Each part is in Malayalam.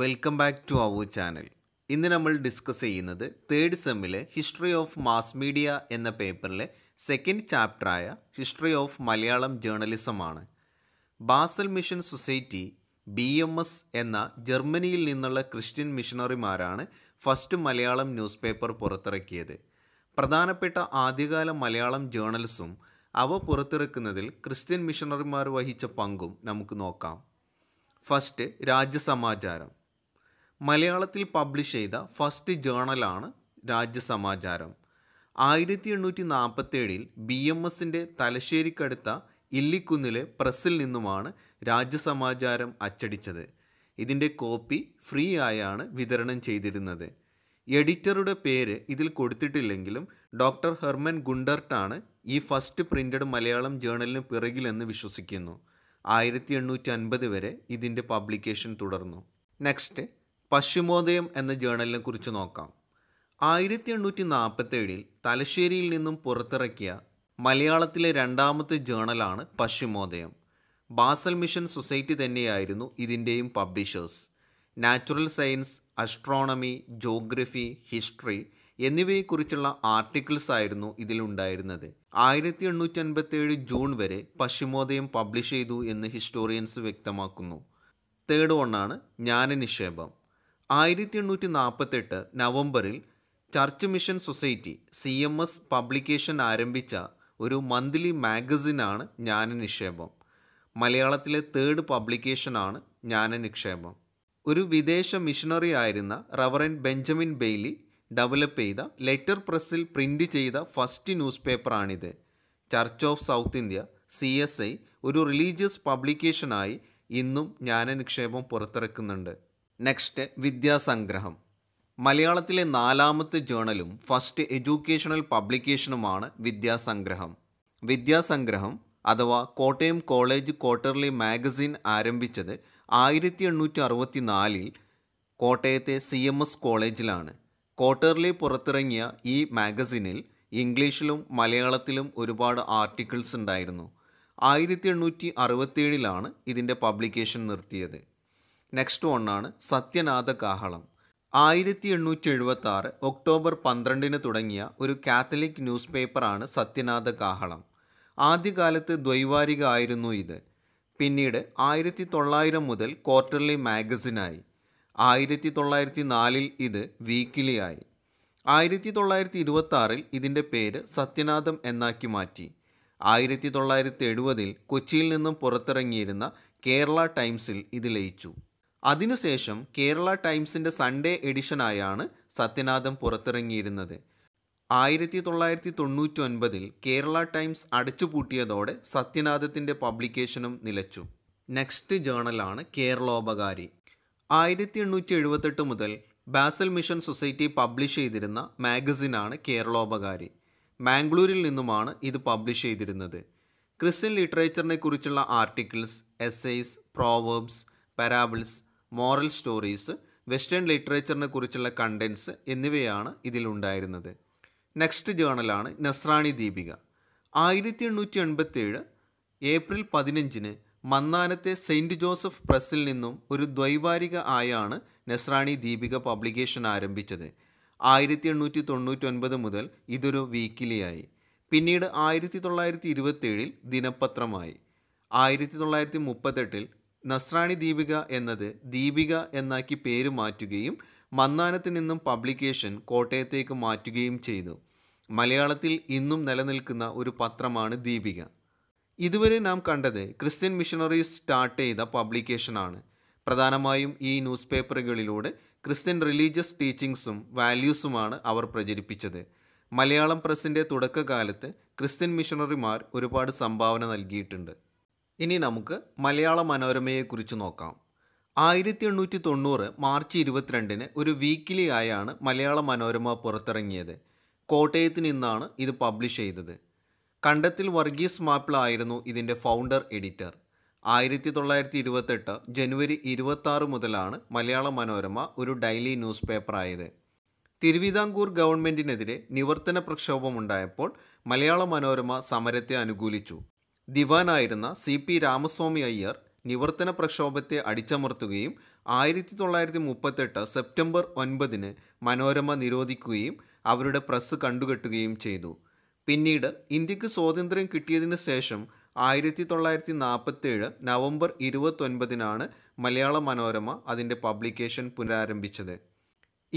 welcome back to our channel ഇന്ന് നമ്മൾ ഡിസ്കസ് ചെയ്യുന്നത് തേർഡ് സെമ്മിലെ ഹിസ്റ്ററി ഓഫ് മാസ് മീഡിയ എന്ന പേപ്പറിലെ സെക്കൻഡ് ചാപ്റ്ററായ ഹിസ്റ്ററി ഓഫ് മലയാളം ജേർണലിസം ആണ് Basel mission society B M S എന്ന ജർമ്മനിയിൽ നിന്നുള്ള ക്രിസ്ത്യൻ മിഷണറിമാരാണ് ഫസ്റ്റ് മലയാളം ന്യൂസ് പേപ്പർ പുറത്തിറക്കിയത് പ്രധാനപ്പെട്ട ആദ്യകാല മലയാളം ജേർണൽസും അവ പുറത്തിറക്കുന്നതിൽ ക്രിസ്ത്യൻ മിഷണറിമാർ വഹിച്ച പങ്കും നമുക്ക് നോക്കാം ഫസ്റ്റ് രാജ്യസമാചാരം മലയാളത്തിൽ പബ്ലിഷ് ചെയ്ത ഫസ്റ്റ് ജേണലാണ് രാജ്യസമാചാരം ആയിരത്തി എണ്ണൂറ്റി നാൽപ്പത്തേഴിൽ ബി എം എസിൻ്റെ തലശ്ശേരിക്കടുത്ത ഇല്ലിക്കുന്നിലെ പ്രസ്സിൽ നിന്നുമാണ് രാജ്യസമാചാരം അച്ചടിച്ചത് ഇതിൻ്റെ കോപ്പി ഫ്രീ ആയാണ് വിതരണം ചെയ്തിരുന്നത് എഡിറ്ററുടെ പേര് ഇതിൽ കൊടുത്തിട്ടില്ലെങ്കിലും ഡോക്ടർ ഹെർമൻ ഗുണ്ടർട്ടാണ് ഈ ഫസ്റ്റ് പ്രിൻ്റഡ് മലയാളം ജേണലിന് പിറകിലെന്ന് വിശ്വസിക്കുന്നു ആയിരത്തി എണ്ണൂറ്റി അൻപത് വരെ ഇതിൻ്റെ പബ്ലിക്കേഷൻ തുടർന്നു നെക്സ്റ്റ് പശ്ചിമോദയം എന്ന ജേണലിനെ കുറിച്ച് നോക്കാം ആയിരത്തി എണ്ണൂറ്റി നാൽപ്പത്തേഴിൽ തലശ്ശേരിയിൽ നിന്നും പുറത്തിറക്കിയ മലയാളത്തിലെ രണ്ടാമത്തെ ജേണലാണ് പശ്ചിമോദയം ബാസൽ മിഷൻ സൊസൈറ്റി തന്നെയായിരുന്നു ഇതിൻ്റെയും publishers natural science astronomy geography history എന്നിവയെക്കുറിച്ചുള്ള ആർട്ടിക്കിൾസ് ആയിരുന്നു ഇതിലുണ്ടായിരുന്നത് ആയിരത്തി എണ്ണൂറ്റി അൻപത്തേഴ് ജൂൺ വരെ പശ്ചിമോദയം പബ്ലിഷ് ചെയ്തു എന്ന് ഹിസ്റ്റോറിയൻസ് വ്യക്തമാക്കുന്നു തേർഡ് വണ്ണാണ് ജ്ഞാനനിക്ഷേപം ആയിരത്തി എണ്ണൂറ്റി നാൽപ്പത്തെട്ട് നവംബറിൽ church mission society C M S publication ആരംഭിച്ച ഒരു മന്ത്ലി മാഗസിനാണ് നിക്ഷേപം മലയാളത്തിലെ തേർഡ് പബ്ലിക്കേഷനാണ് നിക്ഷേപം ഒരു വിദേശ മിഷണറി ആയിരുന്ന റവറൻ ബെഞ്ചമിൻ ബെയ്ലി ഡെവലപ്പ് ചെയ്ത ലെറ്റർ പ്രസ്സിൽ പ്രിൻ്റ് ചെയ്ത ഫസ്റ്റ് ന്യൂസ് പേപ്പറാണിത് church of south India C S I ഒരു റിലീജിയസ് പബ്ലിക്കേഷനായി ഇന്നും നിക്ഷേപം പുറത്തിറക്കുന്നുണ്ട് നെക്സ്റ്റ് വിദ്യാസംഗ്രഹം മലയാളത്തിലെ നാലാമത്തെ ജേണലും ഫസ്റ്റ് എഡ്യൂക്കേഷണൽ പബ്ലിക്കേഷനുമാണ് വിദ്യാസംഗ്രഹം വിദ്യാസംഗ്രഹം അഥവാ കോട്ടയം കോളേജ് ക്വാർട്ടർലി മാഗസിൻ ആരംഭിച്ചത് ആയിരത്തി എണ്ണൂറ്റി അറുപത്തി നാലിൽ കോട്ടയത്തെ സി എം എസ് കോളേജിലാണ് ക്വാർട്ടർലി പുറത്തിറങ്ങിയ ഈ മാഗസിനിൽ ഇംഗ്ലീഷിലും മലയാളത്തിലും ഒരുപാട് ആർട്ടിക്കിൾസ് ഉണ്ടായിരുന്നു ആയിരത്തി എണ്ണൂറ്റി അറുപത്തിയേഴിലാണ് ഇതിൻ്റെ പബ്ലിക്കേഷൻ നിർത്തിയത് നെക്സ്റ്റ് വണ്ണാണ് സത്യനാഥ കാഹളം ആയിരത്തി എണ്ണൂറ്റി എഴുപത്തി ആറ് ഒക്ടോബർ പന്ത്രണ്ടിന് തുടങ്ങിയ ഒരു കാത്തലിക് ന്യൂസ് പേപ്പറാണ് സത്യനാഥ കാഹളം ആദ്യകാലത്ത് ദ്വൈവാരിക ആയിരുന്നു ഇത് പിന്നീട് ആയിരത്തി തൊള്ളായിരം മുതൽ ക്വാർട്ടർലി മാഗസിനായി ആയിരത്തി തൊള്ളായിരത്തി നാലിൽ ഇത് വീക്കിലി ആയി ആയിരത്തി തൊള്ളായിരത്തി ഇരുപത്തി ആറിൽ ഇതിൻ്റെ പേര് സത്യനാഥം എന്നാക്കി മാറ്റി ആയിരത്തി തൊള്ളായിരത്തി എഴുപതിൽ കൊച്ചിയിൽ നിന്നും പുറത്തിറങ്ങിയിരുന്ന കേരള ടൈംസിൽ ഇത് ലയിച്ചു അതിനുശേഷം കേരള ടൈംസിൻ്റെ സൺഡേ എഡിഷനായാണ് സത്യനാഥം പുറത്തിറങ്ങിയിരുന്നത് ആയിരത്തി തൊള്ളായിരത്തി ഒൻപതിൽ കേരള ടൈംസ് അടച്ചുപൂട്ടിയതോടെ സത്യനാഥത്തിൻ്റെ പബ്ലിക്കേഷനും നിലച്ചു നെക്സ്റ്റ് ജേണലാണ് കേരളോപകാരി ആയിരത്തി എണ്ണൂറ്റി എഴുപത്തെട്ട് മുതൽ ബാസൽ മിഷൻ സൊസൈറ്റി പബ്ലിഷ് ചെയ്തിരുന്ന മാഗസിനാണ് കേരളോപകാരി മാംഗ്ലൂരിൽ നിന്നുമാണ് ഇത് പബ്ലിഷ് ചെയ്തിരുന്നത് ക്രിസ്ത്യൻ ലിറ്ററേച്ചറിനെ കുറിച്ചുള്ള articles essays proverbs parables moral stories western ലിറ്ററേച്ചറിനെ കുറിച്ചുള്ള കണ്ടൻസ് എന്നിവയാണ് ഇതിലുണ്ടായിരുന്നത് നെക്സ്റ്റ് ജേണലാണ് നസ്രാണി ദീപിക ആയിരത്തി എണ്ണൂറ്റി എൺപത്തേഴ് ഏപ്രിൽ പതിനഞ്ചിന് മന്നാനത്തെ സെയിൻറ്റ് ജോസഫ് പ്രസ്സിൽ നിന്നും ഒരു ദ്വൈവാരിക ആയാണ് നസ്രാണി ദീപിക പബ്ലിക്കേഷൻ ആരംഭിച്ചത് ആയിരത്തി എണ്ണൂറ്റി തൊണ്ണൂറ്റൊൻപത് മുതൽ ഇതൊരു വീക്കിലിയായി പിന്നീട് ആയിരത്തി തൊള്ളായിരത്തി ഇരുപത്തേഴിൽ ദിനപത്രമായി ആയിരത്തി തൊള്ളായിരത്തി മുപ്പത്തെട്ടിൽ നസ്രാണി ദീപിക എന്നത് ദീപിക എന്നാക്കി പേര് മാറ്റുകയും മന്നാനത്ത് നിന്നും പബ്ലിക്കേഷൻ കോട്ടയത്തേക്ക് മാറ്റുകയും ചെയ്തു മലയാളത്തിൽ ഇന്നും നിലനിൽക്കുന്ന ഒരു പത്രമാണ് ദീപിക ഇതുവരെ നാം കണ്ടത് ക്രിസ്ത്യൻ മിഷണറീസ് സ്റ്റാർട്ട് ചെയ്ത പബ്ലിക്കേഷനാണ് പ്രധാനമായും ഈ ന്യൂസ് പേപ്പറുകളിലൂടെ ക്രിസ്ത്യൻ റിലീജിയസ് ടീച്ചിങ്സും വാല്യൂസുമാണ് അവർ പ്രചരിപ്പിച്ചത് മലയാളം പ്രസിൻ്റെ തുടക്കകാലത്ത് ക്രിസ്ത്യൻ മിഷണറിമാർ ഒരുപാട് സംഭാവന നൽകിയിട്ടുണ്ട് ഇനി നമുക്ക് മലയാള മനോരമയെക്കുറിച്ച് നോക്കാം ആയിരത്തി എണ്ണൂറ്റി തൊണ്ണൂറ് മാർച്ച് ഇരുപത്തിരണ്ടിന് ഒരു വീക്കിലി ആയാണ് മലയാള മനോരമ പുറത്തിറങ്ങിയത് കോട്ടയത്ത് നിന്നാണ് ഇത് പബ്ലിഷ് ചെയ്തത് കണ്ടത്തിൽ വർഗീസ് മാപ്പിളായിരുന്നു ആയിരുന്നു ഇതിൻ്റെ ഫൗണ്ടർ എഡിറ്റർ ആയിരത്തി തൊള്ളായിരത്തി ഇരുപത്തെട്ട് ജനുവരി ഇരുപത്താറ് മുതലാണ് മലയാള മനോരമ ഒരു ഡെയിലി ന്യൂസ് പേപ്പർ ആയത് തിരുവിതാംകൂർ ഗവൺമെൻറ്റിനെതിരെ നിവർത്തന പ്രക്ഷോഭമുണ്ടായപ്പോൾ മലയാള മനോരമ സമരത്തെ അനുകൂലിച്ചു ദിവാനായിരുന്ന സി പി രാമസ്വാമി അയ്യർ നിവർത്തന പ്രക്ഷോഭത്തെ അടിച്ചമർത്തുകയും ആയിരത്തി തൊള്ളായിരത്തി മുപ്പത്തെട്ട് സെപ്റ്റംബർ ഒൻപതിന് മനോരമ നിരോധിക്കുകയും അവരുടെ പ്രസ് കണ്ടുകെട്ടുകയും ചെയ്തു പിന്നീട് ഇന്ത്യക്ക് സ്വാതന്ത്ര്യം കിട്ടിയതിനു ശേഷം ആയിരത്തി തൊള്ളായിരത്തി നാൽപ്പത്തേഴ് നവംബർ ഇരുപത്തൊൻപതിനാണ് മലയാള മനോരമ അതിൻ്റെ പബ്ലിക്കേഷൻ പുനരാരംഭിച്ചത്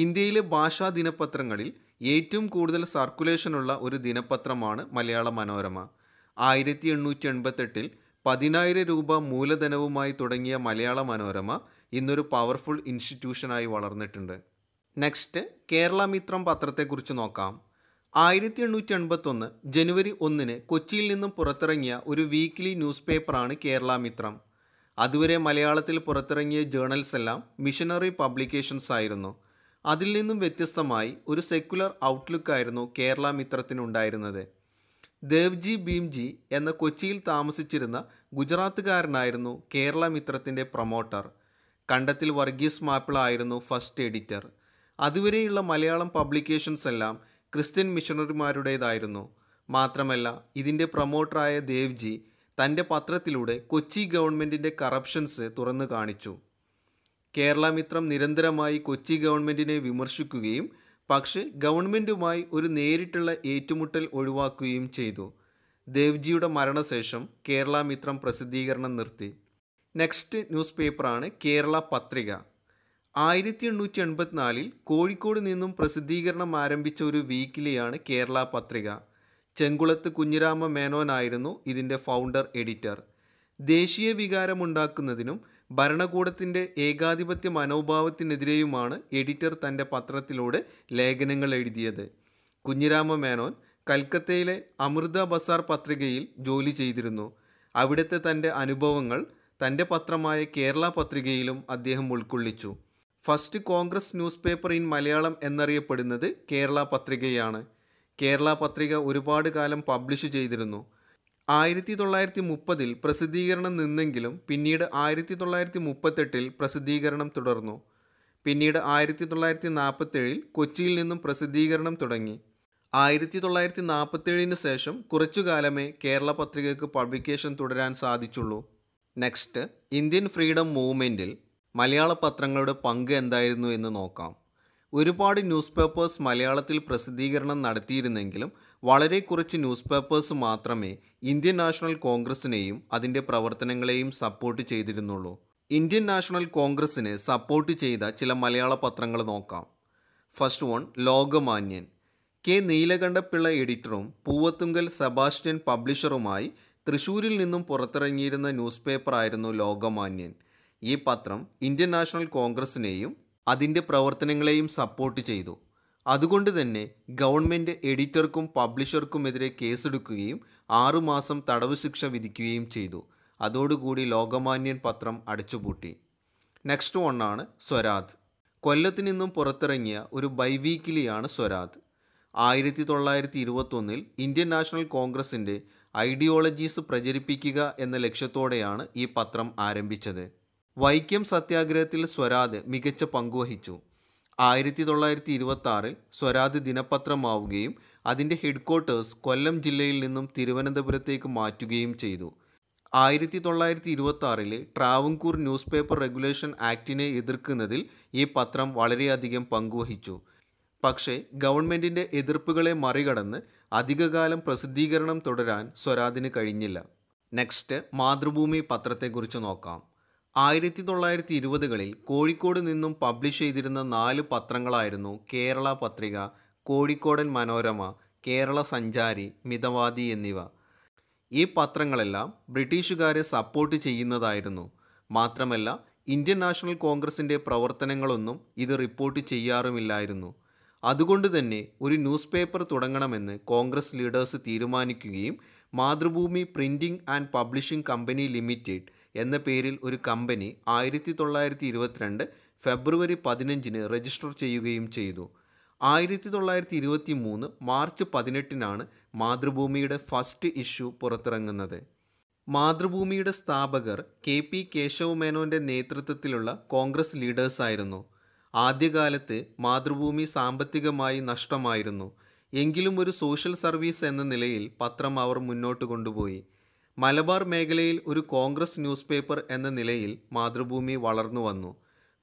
ഇന്ത്യയിലെ ഭാഷാ ദിനപത്രങ്ങളിൽ ഏറ്റവും കൂടുതൽ സർക്കുലേഷനുള്ള ഒരു ദിനപത്രമാണ് മലയാള മനോരമ ആയിരത്തി എണ്ണൂറ്റി എൺപത്തെട്ടിൽ പതിനായിരം രൂപ മൂലധനവുമായി തുടങ്ങിയ മലയാള മനോരമ ഇന്നൊരു പവർഫുൾ ഇൻസ്റ്റിറ്റ്യൂഷനായി വളർന്നിട്ടുണ്ട് നെക്സ്റ്റ് കേരള മിത്രം പത്രത്തെക്കുറിച്ച് നോക്കാം ആയിരത്തി എണ്ണൂറ്റി എൺപത്തൊന്ന് ജനുവരി ഒന്നിന് കൊച്ചിയിൽ നിന്നും പുറത്തിറങ്ങിയ ഒരു വീക്ക്ലി ന്യൂസ് പേപ്പറാണ് കേരള മിത്രം അതുവരെ മലയാളത്തിൽ പുറത്തിറങ്ങിയ ജേണൽസ് എല്ലാം മിഷനറി പബ്ലിക്കേഷൻസ് ആയിരുന്നു അതിൽ നിന്നും വ്യത്യസ്തമായി ഒരു സെക്യുലർ ഔട്ട്ലുക്കായിരുന്നു കേരള മിത്രത്തിനുണ്ടായിരുന്നത് ദേവ്ജി ഭീംജി എന്ന കൊച്ചിയിൽ താമസിച്ചിരുന്ന ഗുജറാത്തുകാരനായിരുന്നു കേരള മിത്രത്തിൻ്റെ പ്രൊമോട്ടർ കണ്ടത്തിൽ വർഗീസ് മാപ്പിള ആയിരുന്നു ഫസ്റ്റ് എഡിറ്റർ അതുവരെയുള്ള മലയാളം പബ്ലിക്കേഷൻസ് എല്ലാം ക്രിസ്ത്യൻ മിഷണറിമാരുടേതായിരുന്നു മാത്രമല്ല ഇതിൻ്റെ പ്രൊമോട്ടറായ ദേവ്ജി തൻ്റെ പത്രത്തിലൂടെ കൊച്ചി ഗവൺമെൻറ്റിൻ്റെ കറപ്ഷൻസ് തുറന്നു കാണിച്ചു കേരള മിത്രം നിരന്തരമായി കൊച്ചി ഗവൺമെൻറ്റിനെ വിമർശിക്കുകയും പക്ഷേ ഗവൺമെൻറ്റുമായി ഒരു നേരിട്ടുള്ള ഏറ്റുമുട്ടൽ ഒഴിവാക്കുകയും ചെയ്തു ദേവ്ജിയുടെ മരണശേഷം കേരള മിത്രം പ്രസിദ്ധീകരണം നിർത്തി നെക്സ്റ്റ് ന്യൂസ് പേപ്പറാണ് കേരള പത്രിക ആയിരത്തി എണ്ണൂറ്റി എൺപത്തിനാലിൽ കോഴിക്കോട് നിന്നും പ്രസിദ്ധീകരണം ആരംഭിച്ച ഒരു വീക്കിലിയാണ് കേരള പത്രിക ചെങ്കുളത്ത് കുഞ്ഞിരാമ മേനോനായിരുന്നു ഇതിൻ്റെ ഫൗണ്ടർ എഡിറ്റർ ദേശീയ വികാരമുണ്ടാക്കുന്നതിനും ഭരണകൂടത്തിൻ്റെ ഏകാധിപത്യ മനോഭാവത്തിനെതിരെയുമാണ് എഡിറ്റർ തൻ്റെ പത്രത്തിലൂടെ ലേഖനങ്ങൾ എഴുതിയത് കുഞ്ഞിരാമ മേനോൻ കൽക്കത്തയിലെ അമൃത ബസാർ പത്രികയിൽ ജോലി ചെയ്തിരുന്നു അവിടുത്തെ തൻ്റെ അനുഭവങ്ങൾ തൻ്റെ പത്രമായ കേരള പത്രികയിലും അദ്ദേഹം ഉൾക്കൊള്ളിച്ചു first Congress news paper in Malayalam എന്നറിയപ്പെടുന്നത് കേരള പത്രികയാണ് കേരള പത്രിക ഒരുപാട് കാലം പബ്ലിഷ് ചെയ്തിരുന്നു ആയിരത്തി തൊള്ളായിരത്തി മുപ്പതിൽ പ്രസിദ്ധീകരണം നിന്നെങ്കിലും പിന്നീട് ആയിരത്തി തൊള്ളായിരത്തി മുപ്പത്തെട്ടിൽ പ്രസിദ്ധീകരണം തുടർന്നു പിന്നീട് ആയിരത്തി തൊള്ളായിരത്തി നാൽപ്പത്തേഴിൽ കൊച്ചിയിൽ നിന്നും പ്രസിദ്ധീകരണം തുടങ്ങി ആയിരത്തി തൊള്ളായിരത്തി നാൽപ്പത്തേഴിന് ശേഷം കുറച്ചു കാലമേ കേരള പത്രികയ്ക്ക് പബ്ലിക്കേഷൻ തുടരാൻ സാധിച്ചുള്ളൂ നെക്സ്റ്റ് ഇന്ത്യൻ ഫ്രീഡം മൂവ്മെൻറ്റിൽ മലയാള പത്രങ്ങളുടെ പങ്ക് എന്തായിരുന്നു എന്ന് നോക്കാം ഒരുപാട് ന്യൂസ് പേപ്പേഴ്സ് മലയാളത്തിൽ പ്രസിദ്ധീകരണം നടത്തിയിരുന്നെങ്കിലും വളരെ കുറച്ച് ന്യൂസ് പേപ്പേഴ്സ് മാത്രമേ ഇന്ത്യൻ നാഷണൽ കോൺഗ്രസിനെയും അതിൻ്റെ പ്രവർത്തനങ്ങളെയും സപ്പോർട്ട് ചെയ്തിരുന്നുള്ളൂ ഇന്ത്യൻ നാഷണൽ കോൺഗ്രസിനെ സപ്പോർട്ട് ചെയ്ത ചില മലയാള പത്രങ്ങൾ നോക്കാം first one Lokamanyan K Neelakanta Pillai എഡിറ്ററും പൂവത്തുങ്കൽ സെബാസ്റ്റ്യൻ പബ്ലിഷറുമായി തൃശ്ശൂരിൽ നിന്നും പുറത്തിറങ്ങിയിരുന്ന ന്യൂസ് പേപ്പറായിരുന്നു ലോകമാന്യൻ ഈ പത്രം ഇന്ത്യൻ നാഷണൽ കോൺഗ്രസിനെയും അതിൻ്റെ പ്രവർത്തനങ്ങളെയും സപ്പോർട്ട് ചെയ്തു അതുകൊണ്ട് തന്നെ ഗവൺമെൻറ് എഡിറ്റർക്കും പബ്ലിഷർക്കുമെതിരെ കേസെടുക്കുകയും ആറുമാസം തടവ് ശിക്ഷ വിധിക്കുകയും ചെയ്തു അതോടുകൂടി ലോകമാന്യൻ പത്രം അടച്ചുപൂട്ടി നെക്സ്റ്റ് വണ്ണാണ് സ്വരാത് കൊല്ലത്തു നിന്നും പുറത്തിറങ്ങിയ ഒരു ബൈവീക്കിലിയാണ് സ്വരാത് ആയിരത്തി തൊള്ളായിരത്തി ഇരുപത്തൊന്നിൽ ഇന്ത്യൻ നാഷണൽ കോൺഗ്രസിൻ്റെ ഐഡിയോളജീസ് പ്രചരിപ്പിക്കുക എന്ന ലക്ഷ്യത്തോടെയാണ് ഈ പത്രം ആരംഭിച്ചത് വൈക്കം സത്യാഗ്രഹത്തിൽ സ്വരാജ് മികച്ച പങ്കുവഹിച്ചു ആയിരത്തി തൊള്ളായിരത്തി ഇരുപത്തി ആറിൽ സ്വരാജ് ദിനപത്രമാവുകയും അതിൻ്റെ ഹെഡ്ക്വാർട്ടേഴ്സ് കൊല്ലം ജില്ലയിൽ നിന്നും തിരുവനന്തപുരത്തേക്ക് മാറ്റുകയും ചെയ്തു ആയിരത്തി തൊള്ളായിരത്തി ഇരുപത്തി ആറിലെ ട്രാവൻകൂർ ന്യൂസ് പേപ്പർ റെഗുലേഷൻ ആക്ടിനെ എതിർക്കുന്നതിൽ ഈ പത്രം വളരെയധികം പങ്കുവഹിച്ചു പക്ഷേ ഗവൺമെൻറ്റിൻ്റെ എതിർപ്പുകളെ മറികടന്ന് അധികകാലം പ്രസിദ്ധീകരണം തുടരാൻ സ്വരാജിന് കഴിഞ്ഞില്ല നെക്സ്റ്റ് മാതൃഭൂമി പത്രത്തെക്കുറിച്ച് നോക്കാം ആയിരത്തി തൊള്ളായിരത്തി ഇരുപതുകളിൽ കോഴിക്കോട് നിന്നും പബ്ലിഷ് ചെയ്തിരുന്ന നാല് പത്രങ്ങളായിരുന്നു കേരള പത്രിക കോഴിക്കോടൻ മനോരമ കേരള സഞ്ചാരി മിതവാദി എന്നിവ ഈ പത്രങ്ങളെല്ലാം ബ്രിട്ടീഷുകാരെ സപ്പോർട്ട് ചെയ്യുന്നതായിരുന്നു മാത്രമല്ല ഇന്ത്യൻ നാഷണൽ കോൺഗ്രസിൻ്റെ പ്രവർത്തനങ്ങളൊന്നും ഇത് റിപ്പോർട്ട് ചെയ്യാറുമില്ലായിരുന്നു അതുകൊണ്ട് തന്നെ ഒരു ന്യൂസ് പേപ്പർ തുടങ്ങണമെന്ന് കോൺഗ്രസ് ലീഡേഴ്സ് തീരുമാനിക്കുകയും Mathrubhumi printing and publishing company limited എന്ന പേരിൽ ഒരു കമ്പനി ആയിരത്തി തൊള്ളായിരത്തി ഇരുപത്തിരണ്ട് ഫെബ്രുവരി പതിനഞ്ചിന് രജിസ്റ്റർ ചെയ്യുകയും ചെയ്തു ആയിരത്തി തൊള്ളായിരത്തി ഇരുപത്തി മൂന്ന് മാർച്ച് പതിനെട്ടിനാണ് മാതൃഭൂമിയുടെ ഫസ്റ്റ് ഇഷ്യൂ പുറത്തിറങ്ങുന്നത് മാതൃഭൂമിയുടെ സ്ഥാപകർ കെ പി കേശവമേനോൻ്റെ നേതൃത്വത്തിലുള്ള കോൺഗ്രസ് ലീഡേഴ്സായിരുന്നു ആദ്യകാലത്ത് മാതൃഭൂമി സാമ്പത്തികമായി നഷ്ടമായിരുന്നു എങ്കിലും ഒരു സോഷ്യൽ സർവീസ് എന്ന നിലയിൽ പത്രം അവർ മുന്നോട്ട് കൊണ്ടുപോയി മലബാർ മേഖലയിൽ ഒരു കോൺഗ്രസ് ന്യൂസ് പേപ്പർ എന്ന നിലയിൽ മാതൃഭൂമി വളർന്നു വന്നു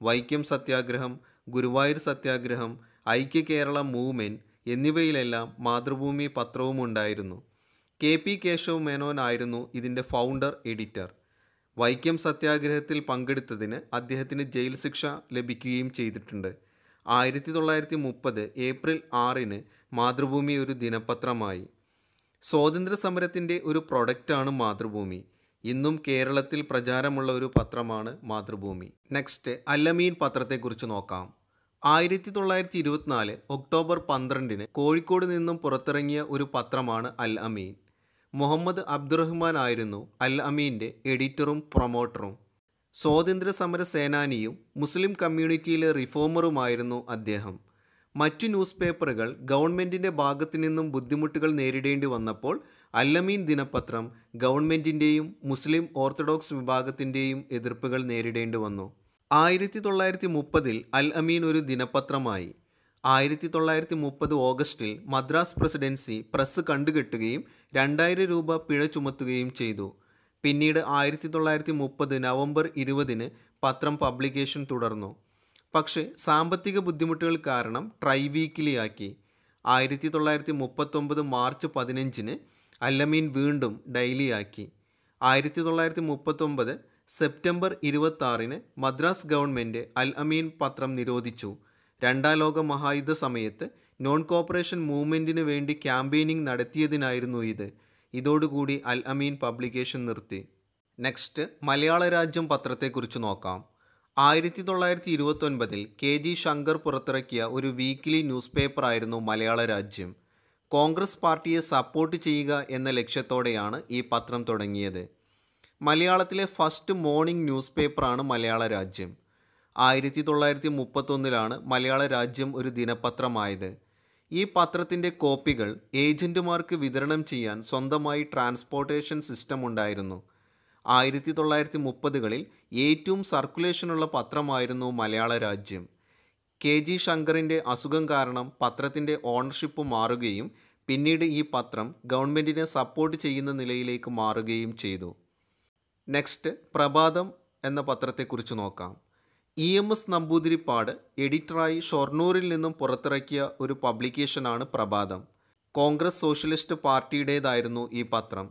വൈക്കം സത്യാഗ്രഹം ഗുരുവായൂർ സത്യാഗ്രഹം ഐക്യ കേരള മൂവ്മെൻറ്റ് എന്നിവയിലെല്ലാം മാതൃഭൂമി പത്രവും ഉണ്ടായിരുന്നു കെ പി കേശവ് മേനോനായിരുന്നു ഇതിൻ്റെ ഫൗണ്ടർ എഡിറ്റർ വൈക്കം സത്യാഗ്രഹത്തിൽ പങ്കെടുത്തതിന് അദ്ദേഹത്തിന് ജയിൽ ശിക്ഷ ലഭിക്കുകയും ചെയ്തിട്ടുണ്ട് ആയിരത്തി തൊള്ളായിരത്തി മുപ്പത് ഏപ്രിൽ ആറിന് മാതൃഭൂമി ഒരു ദിനപത്രമായി സ്വാതന്ത്ര്യ സമരത്തിൻ്റെ ഒരു പ്രൊഡക്റ്റാണ് മാതൃഭൂമി ഇന്നും കേരളത്തിൽ പ്രചാരമുള്ള ഒരു പത്രമാണ് മാതൃഭൂമി നെക്സ്റ്റ് അല്ലമീൻ പത്രത്തെക്കുറിച്ച് നോക്കാം ആയിരത്തി തൊള്ളായിരത്തി ഇരുപത്തിനാല് ഒക്ടോബർ പന്ത്രണ്ടിന് കോഴിക്കോട് നിന്നും പുറത്തിറങ്ങിയ ഒരു പത്രമാണ് അൽ അമീൻ മുഹമ്മദ് അബ്ദുറഹ്മാൻ ആയിരുന്നു അൽ അമീൻ്റെ എഡിറ്ററും പ്രൊമോട്ടറും സ്വാതന്ത്ര്യ സമര സേനാനിയും മുസ്ലിം കമ്മ്യൂണിറ്റിയിലെ റിഫോമറുമായിരുന്നു അദ്ദേഹം മറ്റു ന്യൂസ് പേപ്പറുകൾ ഗവൺമെൻറ്റിൻ്റെ ഭാഗത്തു നിന്നും ബുദ്ധിമുട്ടുകൾ നേരിടേണ്ടി വന്നപ്പോൾ അല്ലമീൻ ദിനപത്രം ഗവൺമെൻറ്റിൻ്റെയും മുസ്ലിം ഓർത്തഡോക്സ് വിഭാഗത്തിൻ്റെയും എതിർപ്പുകൾ നേരിടേണ്ടി വന്നു ആയിരത്തി തൊള്ളായിരത്തി മുപ്പതിൽ അൽ അമീൻ ഒരു ദിനപത്രമായി ആയിരത്തി തൊള്ളായിരത്തി മുപ്പത് ഓഗസ്റ്റിൽ മദ്രാസ് പ്രസിഡൻസി പ്രസ് കണ്ടുകെട്ടുകയും രണ്ടായിരം രൂപ പിഴ ചുമത്തുകയും ചെയ്തു പിന്നീട് ആയിരത്തി തൊള്ളായിരത്തി മുപ്പത് നവംബർ ഇരുപതിന് പത്രം പബ്ലിക്കേഷൻ തുടർന്നു പക്ഷേ സാമ്പത്തിക ബുദ്ധിമുട്ടുകൾ കാരണം ട്രൈ വീക്കിലി ആക്കി ആയിരത്തി തൊള്ളായിരത്തി മുപ്പത്തൊമ്പത് മാർച്ച് പതിനഞ്ചിന് അല്ലമീൻ വീണ്ടും ഡെയിലി ആക്കി ആയിരത്തി തൊള്ളായിരത്തി മുപ്പത്തൊമ്പത് സെപ്റ്റംബർ ഇരുപത്താറിന് മദ്രാസ് ഗവൺമെൻറ് അൽ അമീൻ പത്രം നിരോധിച്ചു രണ്ടാം ലോക മഹായുദ്ധ സമയത്ത് നോൺ കോപ്പറേഷൻ മൂവ്മെൻറ്റിന് വേണ്ടി ക്യാമ്പയിനിങ് നടത്തിയതിനായിരുന്നു ഇത് ഇതോടുകൂടി അൽ അമീൻ പബ്ലിക്കേഷൻ നിർത്തി നെക്സ്റ്റ് മലയാള രാജ്യം പത്രത്തെക്കുറിച്ച് നോക്കാം ആയിരത്തി തൊള്ളായിരത്തി ഇരുപത്തൊൻപതിൽ കെ ജി ശങ്കർ പുറത്തിറക്കിയ ഒരു വീക്ക്ലി ന്യൂസ് പേപ്പറായിരുന്നു മലയാള രാജ്യം കോൺഗ്രസ് പാർട്ടിയെ സപ്പോർട്ട് ചെയ്യുക എന്ന ലക്ഷ്യത്തോടെയാണ് ഈ പത്രം തുടങ്ങിയത് മലയാളത്തിലെ ഫസ്റ്റ് മോർണിംഗ് ന്യൂസ് പേപ്പറാണ് മലയാള രാജ്യം ആയിരത്തി തൊള്ളായിരത്തി മുപ്പത്തൊന്നിലാണ് മലയാള രാജ്യം ഒരു ദിനപത്രമായത് ഈ പത്രത്തിൻ്റെ കോപ്പികൾ ഏജൻറ്റുമാർക്ക് വിതരണം ചെയ്യാൻ സ്വന്തമായി ട്രാൻസ്പോർട്ടേഷൻ സിസ്റ്റം ഉണ്ടായിരുന്നു ആയിരത്തി തൊള്ളായിരത്തി മുപ്പതുകളിൽ ഏറ്റവും സർക്കുലേഷനുള്ള പത്രമായിരുന്നു മലയാള രാജ്യം കെ ജി ശങ്കറിൻ്റെ അസുഖം കാരണം പത്രത്തിൻ്റെ ഓണർഷിപ്പ് മാറുകയും പിന്നീട് ഈ പത്രം ഗവൺമെൻറ്റിനെ സപ്പോർട്ട് ചെയ്യുന്ന നിലയിലേക്ക് മാറുകയും ചെയ്തു നെക്സ്റ്റ് പ്രഭാതം എന്ന പത്രത്തെക്കുറിച്ച് നോക്കാം ഇ എം എസ് നമ്പൂതിരിപ്പാട് എഡിറ്ററായി ഷൊർണൂരിൽ നിന്നും പുറത്തിറക്കിയ ഒരു പബ്ലിക്കേഷനാണ് പ്രഭാതം കോൺഗ്രസ് സോഷ്യലിസ്റ്റ് പാർട്ടിയുടേതായിരുന്നു ഈ പത്രം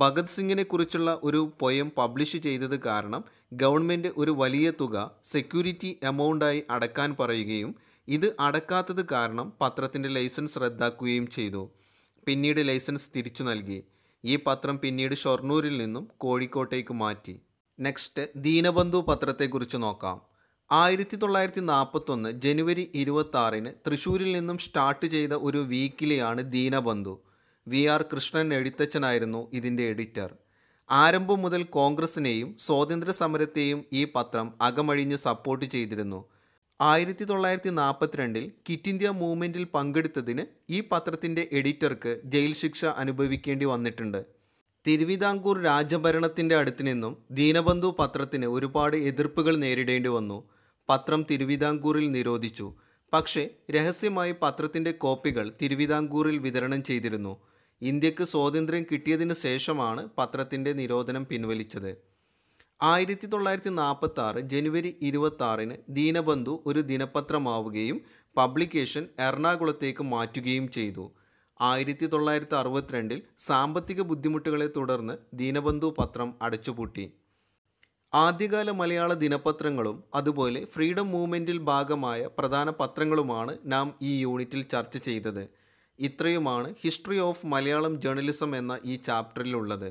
ഭഗത് സിംഗിനെ കുറിച്ചുള്ള ഒരു പൊയം പബ്ലിഷ് ചെയ്തത് കാരണം ഗവൺമെൻറ് ഒരു വലിയ തുക സെക്യൂരിറ്റി എമൗണ്ടായി അടക്കാൻ പറയുകയും ഇത് അടക്കാത്തത് കാരണം പത്രത്തിൻ്റെ ലൈസൻസ് റദ്ദാക്കുകയും ചെയ്തു പിന്നീട് ലൈസൻസ് തിരിച്ചു നൽകി ഈ പത്രം പിന്നീട് ഷൊർണൂരിൽ നിന്നും കോഴിക്കോട്ടേക്ക് മാറ്റി നെക്സ്റ്റ് ദീനബന്ധു പത്രത്തെക്കുറിച്ച് നോക്കാം ആയിരത്തി തൊള്ളായിരത്തി നാൽപ്പത്തൊന്ന് ജനുവരി ഇരുപത്തി തൃശ്ശൂരിൽ നിന്നും സ്റ്റാർട്ട് ചെയ്ത ഒരു വീക്കിലിയാണ് ദീനബന്ധു വി ആർ കൃഷ്ണൻ എഴുത്തച്ഛനായിരുന്നു ഇതിൻ്റെ എഡിറ്റർ ആരംഭം മുതൽ കോൺഗ്രസിനെയും സ്വാതന്ത്ര്യ സമരത്തെയും ഈ പത്രം അകമഴിഞ്ഞ് സപ്പോർട്ട് ചെയ്തിരുന്നു ആയിരത്തി തൊള്ളായിരത്തി നാൽപ്പത്തിരണ്ടിൽ കിറ്റ് ഇന്ത്യ മൂവ്മെൻറ്റിൽ പങ്കെടുത്തതിന് ഈ പത്രത്തിൻ്റെ എഡിറ്റർക്ക് ജയിൽ ശിക്ഷ അനുഭവിക്കേണ്ടി വന്നിട്ടുണ്ട് തിരുവിതാംകൂർ രാജഭരണത്തിൻ്റെ അടുത്ത് നിന്നും ദീനബന്ധു പത്രത്തിന് ഒരുപാട് എതിർപ്പുകൾ നേരിടേണ്ടി വന്നു പത്രം തിരുവിതാംകൂറിൽ നിരോധിച്ചു പക്ഷേ രഹസ്യമായി പത്രത്തിൻ്റെ കോപ്പികൾ തിരുവിതാംകൂറിൽ വിതരണം ചെയ്തിരുന്നു ഇന്ത്യക്ക് സ്വാതന്ത്ര്യം കിട്ടിയതിന് ശേഷമാണ് പത്രത്തിൻ്റെ നിരോധനം പിൻവലിച്ചത് ആയിരത്തി തൊള്ളായിരത്തി നാൽപ്പത്തി ആറ് ജനുവരി ഇരുപത്തി ദീനബന്ധു ഒരു ദിനപത്രമാവുകയും പബ്ലിക്കേഷൻ എറണാകുളത്തേക്ക് മാറ്റുകയും ചെയ്തു ആയിരത്തി തൊള്ളായിരത്തി അറുപത്തിരണ്ടിൽ സാമ്പത്തിക ബുദ്ധിമുട്ടുകളെ തുടർന്ന് ദീനബന്ധു പത്രം അടച്ചുപൂട്ടി ആദ്യകാല മലയാള ദിനപത്രങ്ങളും അതുപോലെ ഫ്രീഡം മൂവ്മെൻറ്റിൽ ഭാഗമായ പ്രധാന പത്രങ്ങളുമാണ് നാം ഈ യൂണിറ്റിൽ ചർച്ച ചെയ്തത് ഇത്രയുമാണ് ഹിസ്റ്ററി ഓഫ് മലയാളം ജേർണലിസം എന്ന ഈ ചാപ്റ്ററിലുള്ളത്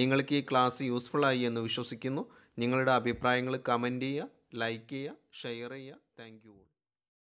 നിങ്ങൾക്ക് ഈ ക്ലാസ് യൂസ്ഫുൾ ആയി എന്ന് വിശ്വസിക്കുന്നു നിങ്ങളുടെ അഭിപ്രായങ്ങൾ കമൻറ്റ് ചെയ്യുക ലൈക്ക് ചെയ്യുക ഷെയർ ചെയ്യുക താങ്ക് യു